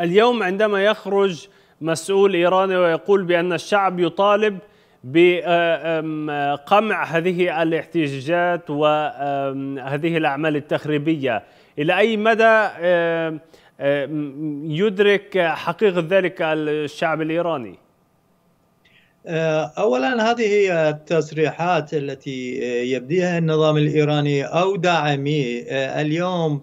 اليوم عندما يخرج مسؤول ايراني ويقول بان الشعب يطالب بقمع آه، هذه الاحتجاجات وهذه الاعمال التخريبيه الى اي مدى يدرك حقيقه ذلك الشعب الايراني آه، اولا هذه التصريحات التي آه، يبديها النظام الايراني او داعميه اليوم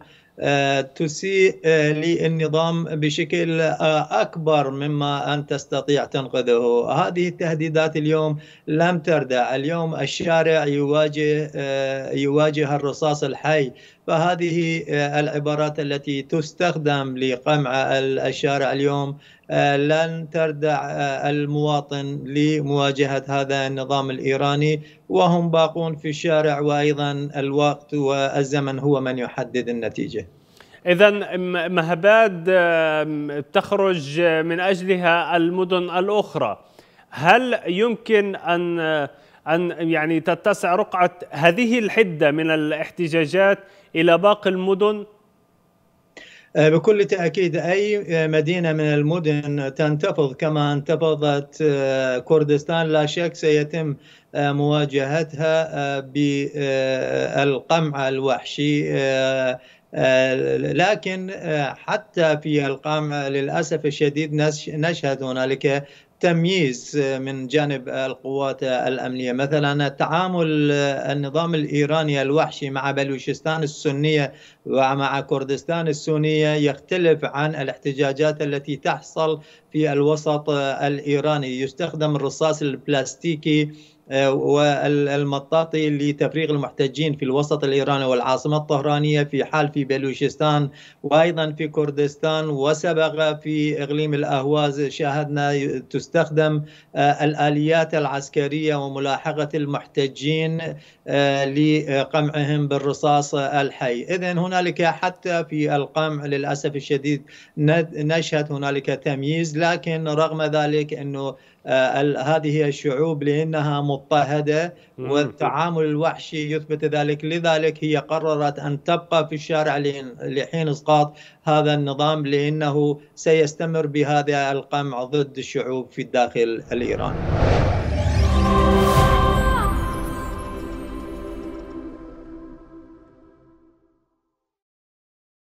تسيء آه، آه، للنظام بشكل آه، اكبر مما ان تستطيع تنقذه، هذه التهديدات اليوم لم تردع، اليوم الشارع يواجه يواجه الرصاص الحي، فهذه العبارات التي تستخدم لقمع الشارع اليوم لن تردع آه، المواطن لمواجهة هذا النظام الإيراني وهم باقون في الشارع وأيضا الوقت والزمن هو من يحدد النتيجة إذا مهباد تخرج من أجلها المدن الأخرى هل يمكن أن آه، أن يعني تتسع رقعة هذه الحدة من الاحتجاجات إلى باقي المدن؟ آه، بكل تأكيد أي آه، مدينة من المدن تنتفض كما انتفضت آه، كردستان لا شك سيتم مواجهتها بالقمع الوحشي لكن حتى في القمع للأسف الشديد نشهد هنالك تمييز من جانب القوات الامنيه مثلا تعامل النظام الايراني الوحشي مع بلوشستان السنيه ومع كردستان السنية يختلف عن الاحتجاجات التي تحصل في الوسط الإيراني يستخدم الرصاص البلاستيكي آه، والمطاطي لتفريغ المحتجين في الوسط الإيراني والعاصمة الطهرانية في حال في بلوشستان وأيضا في كردستان وسبق في إقليم الأهواز شاهدنا تستخدم آه، الآليات العسكرية وملاحقة المحتجين آه، لقمعهم بالرصاص الحي إذا هنا هنالك حتى في القمع للاسف الشديد نشهد هنالك تمييز لكن رغم ذلك انه آه، هذه الشعوب لانها مضطهده والتعامل الوحشي يثبت ذلك لذلك هي قررت ان تبقى في الشارع لحين اسقاط هذا النظام لانه سيستمر بهذا القمع ضد الشعوب في الداخل الايراني